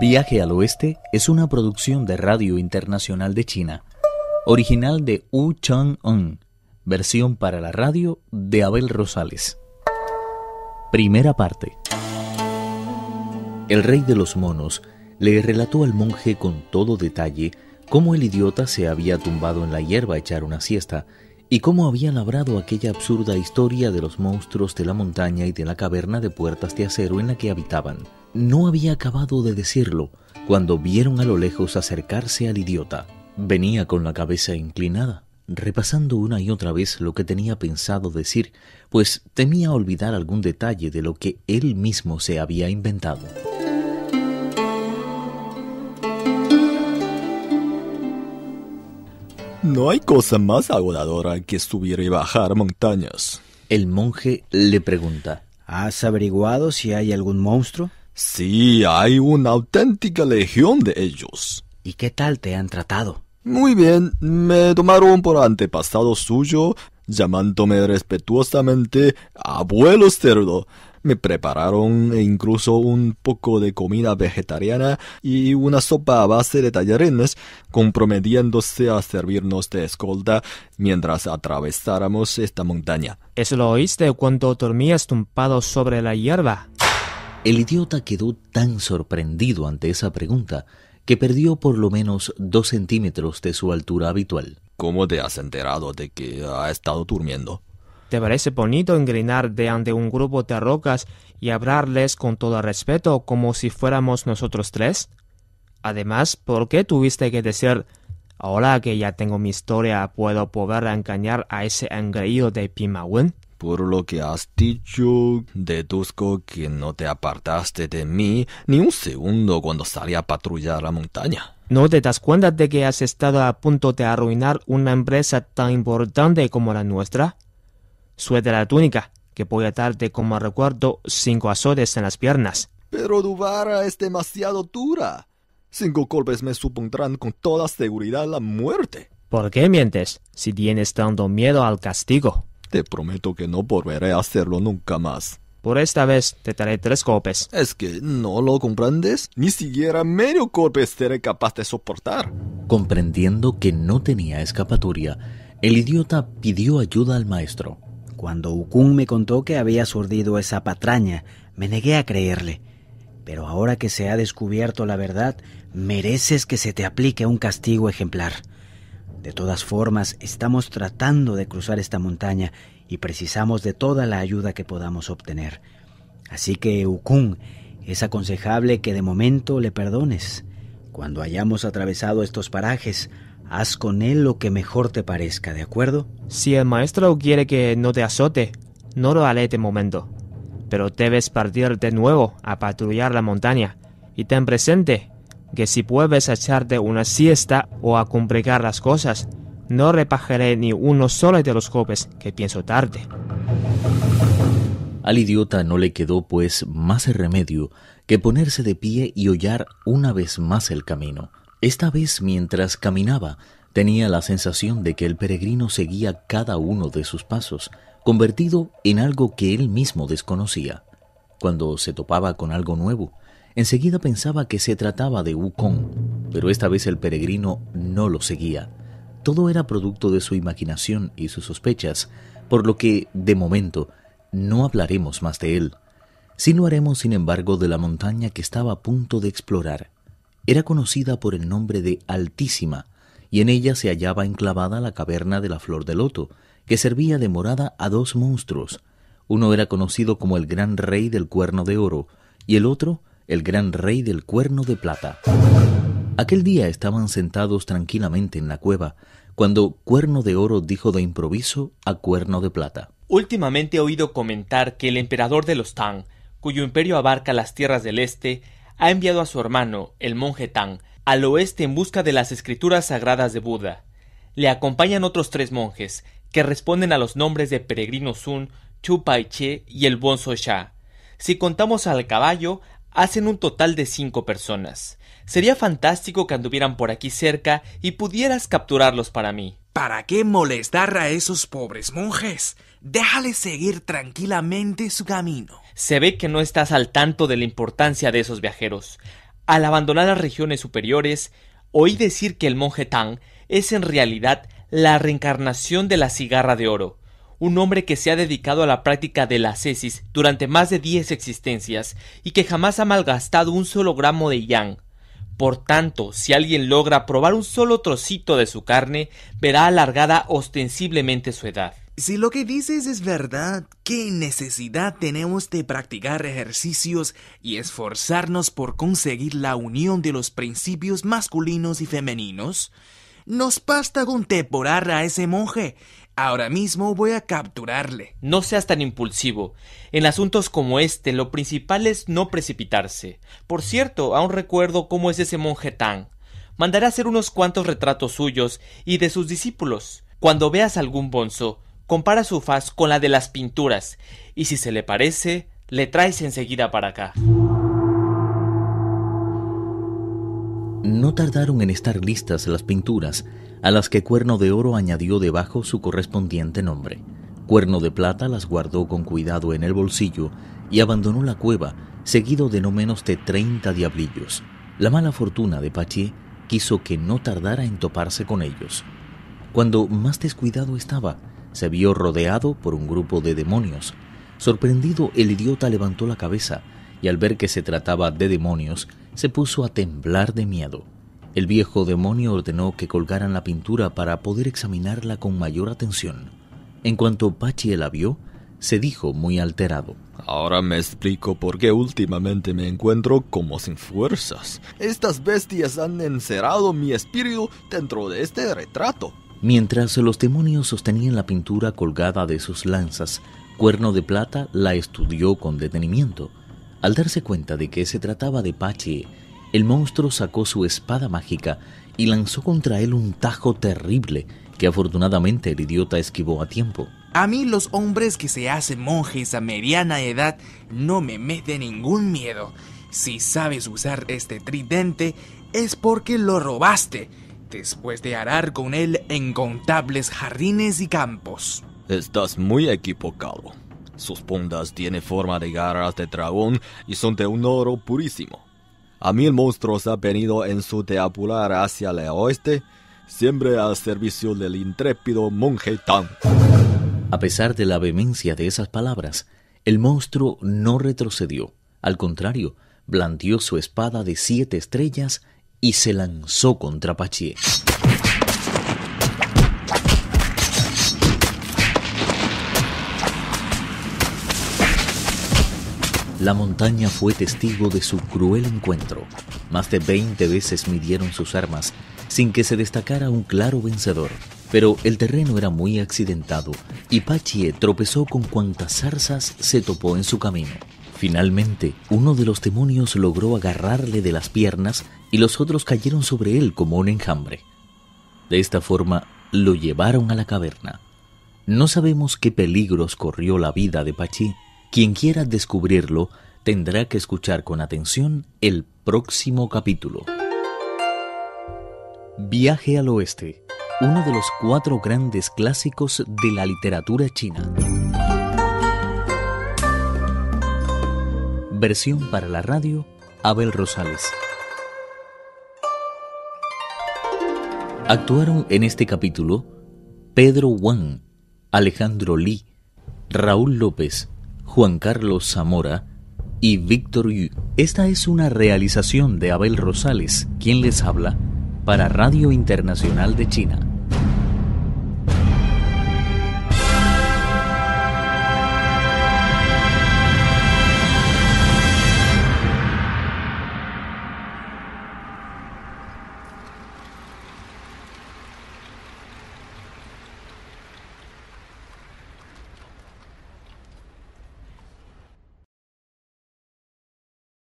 Viaje al Oeste es una producción de Radio Internacional de China, original de Wu Chang-un, versión para la radio de Abel Rosales. Primera parte. El rey de los monos le relató al monje con todo detalle cómo el idiota se había tumbado en la hierba a echar una siesta y cómo había labrado aquella absurda historia de los monstruos de la montaña y de la caverna de puertas de acero en la que habitaban. No había acabado de decirlo cuando vieron a lo lejos acercarse al idiota. Venía con la cabeza inclinada, repasando una y otra vez lo que tenía pensado decir, pues temía olvidar algún detalle de lo que él mismo se había inventado. No hay cosa más agotadora que subir y bajar montañas. El monje le pregunta. ¿Has averiguado si hay algún monstruo? Sí, hay una auténtica legión de ellos. ¿Y qué tal te han tratado? Muy bien, me tomaron por antepasado suyo, llamándome respetuosamente abuelo cerdo. Me prepararon e incluso un poco de comida vegetariana y una sopa a base de tallarines, comprometiéndose a servirnos de escolta mientras atravesáramos esta montaña. ¿Eso lo oíste cuando dormías tumpado sobre la hierba? El idiota quedó tan sorprendido ante esa pregunta que perdió por lo menos dos centímetros de su altura habitual. ¿Cómo te has enterado de que ha estado durmiendo? ¿Te parece bonito engrinar de ante un grupo de rocas y hablarles con todo respeto como si fuéramos nosotros tres? Además, ¿por qué tuviste que decir Ahora que ya tengo mi historia, ¿puedo poder engañar a ese engreído de Pimawen? Por lo que has dicho, deduzco que no te apartaste de mí ni un segundo cuando salí a patrullar la montaña. ¿No te das cuenta de que has estado a punto de arruinar una empresa tan importante como la nuestra? Suelta la túnica, que voy a darte como recuerdo cinco azotes en las piernas. Pero Duvara es demasiado dura. Cinco golpes me supondrán con toda seguridad la muerte. ¿Por qué mientes si tienes tanto miedo al castigo? Te prometo que no volveré a hacerlo nunca más. Por esta vez te daré tres golpes. Es que no lo comprendes. Ni siquiera medio golpe seré capaz de soportar. Comprendiendo que no tenía escapatoria, el idiota pidió ayuda al maestro. Cuando Ukun me contó que había surdido esa patraña, me negué a creerle. Pero ahora que se ha descubierto la verdad, mereces que se te aplique un castigo ejemplar. De todas formas, estamos tratando de cruzar esta montaña y precisamos de toda la ayuda que podamos obtener. Así que, Ukun, es aconsejable que de momento le perdones. Cuando hayamos atravesado estos parajes, Haz con él lo que mejor te parezca, ¿de acuerdo? Si el maestro quiere que no te azote, no lo haré de este momento. Pero debes partir de nuevo a patrullar la montaña. Y ten presente que si puedes echarte una siesta o a complicar las cosas, no repajaré ni uno solo de los copes que pienso tarde. Al idiota no le quedó pues más remedio que ponerse de pie y hollar una vez más el camino, esta vez mientras caminaba, tenía la sensación de que el peregrino seguía cada uno de sus pasos, convertido en algo que él mismo desconocía. Cuando se topaba con algo nuevo, enseguida pensaba que se trataba de Wukong, pero esta vez el peregrino no lo seguía. Todo era producto de su imaginación y sus sospechas, por lo que, de momento, no hablaremos más de él. sino haremos, sin embargo, de la montaña que estaba a punto de explorar era conocida por el nombre de Altísima, y en ella se hallaba enclavada la caverna de la Flor de Loto, que servía de morada a dos monstruos. Uno era conocido como el Gran Rey del Cuerno de Oro, y el otro, el Gran Rey del Cuerno de Plata. Aquel día estaban sentados tranquilamente en la cueva, cuando Cuerno de Oro dijo de improviso a Cuerno de Plata. Últimamente he oído comentar que el emperador de los Tang, cuyo imperio abarca las tierras del este, ha enviado a su hermano, el monje Tang, al oeste en busca de las escrituras sagradas de Buda. Le acompañan otros tres monjes, que responden a los nombres de Peregrino Sun, Chu Pai Che y el so Sha. Si contamos al caballo, hacen un total de cinco personas. Sería fantástico que anduvieran por aquí cerca y pudieras capturarlos para mí. ¿Para qué molestar a esos pobres monjes? Déjales seguir tranquilamente su camino. Se ve que no estás al tanto de la importancia de esos viajeros. Al abandonar las regiones superiores, oí decir que el monje Tang es en realidad la reencarnación de la cigarra de oro, un hombre que se ha dedicado a la práctica de la cesis durante más de diez existencias y que jamás ha malgastado un solo gramo de yang. Por tanto, si alguien logra probar un solo trocito de su carne, verá alargada ostensiblemente su edad. Si lo que dices es verdad, ¿qué necesidad tenemos de practicar ejercicios y esforzarnos por conseguir la unión de los principios masculinos y femeninos? Nos basta con temporar a ese monje. Ahora mismo voy a capturarle. No seas tan impulsivo. En asuntos como este, lo principal es no precipitarse. Por cierto, aún recuerdo cómo es ese monje tan. Mandaré hacer unos cuantos retratos suyos y de sus discípulos. Cuando veas algún bonzo, compara su faz con la de las pinturas, y si se le parece, le traes enseguida para acá. No tardaron en estar listas las pinturas, a las que Cuerno de Oro añadió debajo su correspondiente nombre. Cuerno de Plata las guardó con cuidado en el bolsillo y abandonó la cueva, seguido de no menos de 30 diablillos. La mala fortuna de Pachi quiso que no tardara en toparse con ellos. Cuando más descuidado estaba, se vio rodeado por un grupo de demonios. Sorprendido, el idiota levantó la cabeza y al ver que se trataba de demonios, se puso a temblar de miedo. El viejo demonio ordenó que colgaran la pintura para poder examinarla con mayor atención. En cuanto Pachi la vio, se dijo muy alterado. Ahora me explico por qué últimamente me encuentro como sin fuerzas. Estas bestias han encerrado mi espíritu dentro de este retrato. Mientras los demonios sostenían la pintura colgada de sus lanzas, Cuerno de Plata la estudió con detenimiento. Al darse cuenta de que se trataba de Pachi, el monstruo sacó su espada mágica y lanzó contra él un tajo terrible que afortunadamente el idiota esquivó a tiempo. A mí los hombres que se hacen monjes a mediana edad no me meten ningún miedo. Si sabes usar este tridente es porque lo robaste después de arar con él en contables jardines y campos. Estás muy equivocado. Sus puntas tienen forma de garras de dragón y son de un oro purísimo. A mí monstruo se ha venido en su teapular hacia el oeste, siempre al servicio del intrépido monje Tan. A pesar de la vehemencia de esas palabras, el monstruo no retrocedió. Al contrario, blandió su espada de siete estrellas y se lanzó contra Pachie. La montaña fue testigo de su cruel encuentro. Más de 20 veces midieron sus armas sin que se destacara un claro vencedor. Pero el terreno era muy accidentado y Pachie tropezó con cuantas zarzas se topó en su camino. Finalmente, uno de los demonios logró agarrarle de las piernas y los otros cayeron sobre él como un enjambre. De esta forma lo llevaron a la caverna. No sabemos qué peligros corrió la vida de Pachi. Quien quiera descubrirlo tendrá que escuchar con atención el próximo capítulo. Viaje al Oeste, uno de los cuatro grandes clásicos de la literatura china. Versión para la radio, Abel Rosales. Actuaron en este capítulo Pedro Wang, Alejandro Lee, Raúl López, Juan Carlos Zamora y Víctor Yu. Esta es una realización de Abel Rosales, quien les habla, para Radio Internacional de China.